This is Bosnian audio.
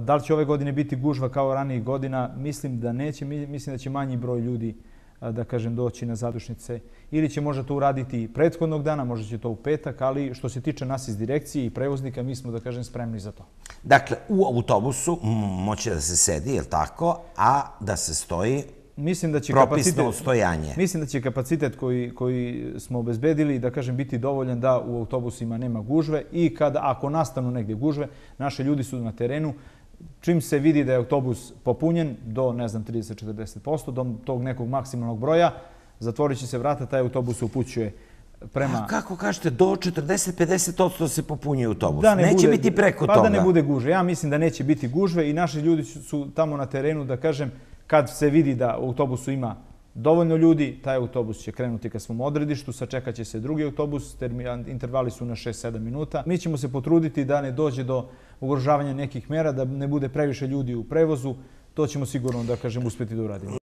Da li će ove godine biti gužva kao ranijih godina? Mislim da neće. Mislim da će manji broj ljudi da kažem, doći na zadušnice. Ili će možda to uraditi prethodnog dana, možda će to u petak, ali što se tiče nas iz direkcije i prevoznika, mi smo, da kažem, spremni za to. Dakle, u autobusu moće da se sedi, je li tako, a da se stoji Mislim da će propisno stojanje. Mislim da će kapacitet koji, koji smo obezbedili, da kažem, biti dovoljan da u autobusima nema gužve i kada, ako nastanu negdje gužve, naše ljudi su na terenu, čim se vidi da je autobus popunjen do, ne znam, 30-40%, do tog nekog maksimalnog broja, zatvorit će se vrata, taj autobus upućuje prema... A kako kažete, do 40-50% se popunje autobus? neće biti preko toga? Pa da ne bude gužve. Ja mislim da neće biti gužve i naši ljudi su tamo na terenu, da kažem, kad se vidi da u autobusu ima dovoljno ljudi, taj autobus će krenuti ka svom odredištu, sačekat će se drugi autobus, intervali su na 6-7 minuta. Mi ćemo se potruditi da ne dođe do ugrožavanja nekih mera, da ne bude previše ljudi u prevozu, to ćemo sigurno, da kažem, uspjeti da uradimo.